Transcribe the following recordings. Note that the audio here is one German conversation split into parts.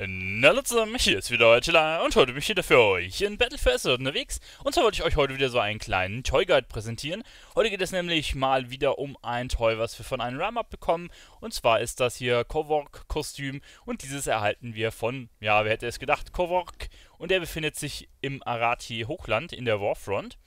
Na Leute zusammen, hier ist wieder euer Chiller und heute bin ich wieder für euch in Battle for Azeroth unterwegs und zwar wollte ich euch heute wieder so einen kleinen Toy Guide präsentieren. Heute geht es nämlich mal wieder um ein Toy, was wir von einem Ram-Up bekommen und zwar ist das hier Kovork Kostüm und dieses erhalten wir von, ja wer hätte es gedacht, Kovork und der befindet sich im Arati Hochland in der Warfront.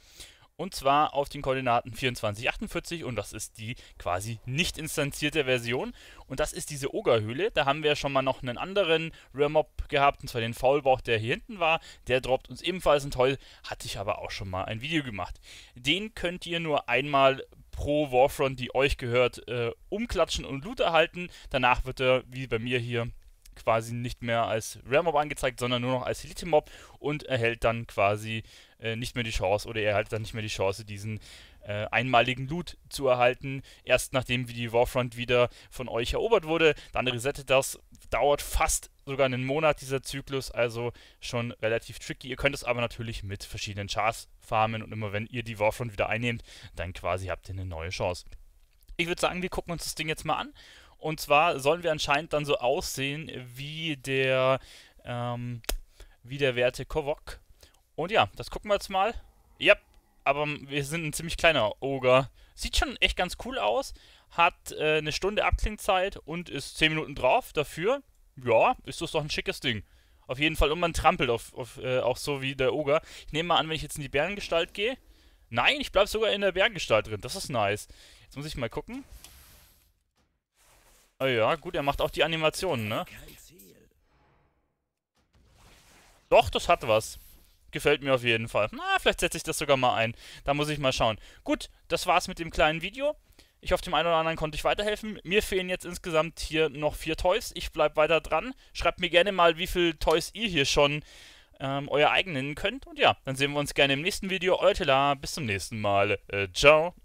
Und zwar auf den Koordinaten 24, 48 und das ist die quasi nicht instanzierte Version. Und das ist diese Ogerhöhle. Da haben wir schon mal noch einen anderen Rare-Mob gehabt, und zwar den Faulbauch, der hier hinten war. Der droppt uns ebenfalls ein Toll, hatte ich aber auch schon mal ein Video gemacht. Den könnt ihr nur einmal pro Warfront, die euch gehört, äh, umklatschen und Loot erhalten. Danach wird er, wie bei mir hier, quasi nicht mehr als Rare Mob angezeigt, sondern nur noch als Elite Mob und erhält dann quasi äh, nicht mehr die Chance oder er erhält dann nicht mehr die Chance, diesen äh, einmaligen Loot zu erhalten. Erst nachdem die Warfront wieder von euch erobert wurde, dann resettet das. Dauert fast sogar einen Monat dieser Zyklus, also schon relativ tricky. Ihr könnt es aber natürlich mit verschiedenen Chars farmen und immer wenn ihr die Warfront wieder einnehmt, dann quasi habt ihr eine neue Chance. Ich würde sagen, wir gucken uns das Ding jetzt mal an und zwar sollen wir anscheinend dann so aussehen wie der, ähm, wie der werte Kovok. Und ja, das gucken wir jetzt mal. Ja, aber wir sind ein ziemlich kleiner Ogre. Sieht schon echt ganz cool aus. Hat äh, eine Stunde Abklingzeit und ist 10 Minuten drauf. Dafür, ja, ist das doch ein schickes Ding. Auf jeden Fall. Und man trampelt auf, auf äh, auch so wie der Ogre. Ich nehme mal an, wenn ich jetzt in die Bärengestalt gehe. Nein, ich bleibe sogar in der Bärengestalt drin. Das ist nice. Jetzt muss ich mal gucken. Oh ja, gut, er macht auch die Animationen, ne? Doch, das hat was. Gefällt mir auf jeden Fall. Na, vielleicht setze ich das sogar mal ein. Da muss ich mal schauen. Gut, das war's mit dem kleinen Video. Ich hoffe, dem einen oder anderen konnte ich weiterhelfen. Mir fehlen jetzt insgesamt hier noch vier Toys. Ich bleibe weiter dran. Schreibt mir gerne mal, wie viele Toys ihr hier schon ähm, euer eigen nennen könnt. Und ja, dann sehen wir uns gerne im nächsten Video. Euer Tela, bis zum nächsten Mal. Äh, ciao.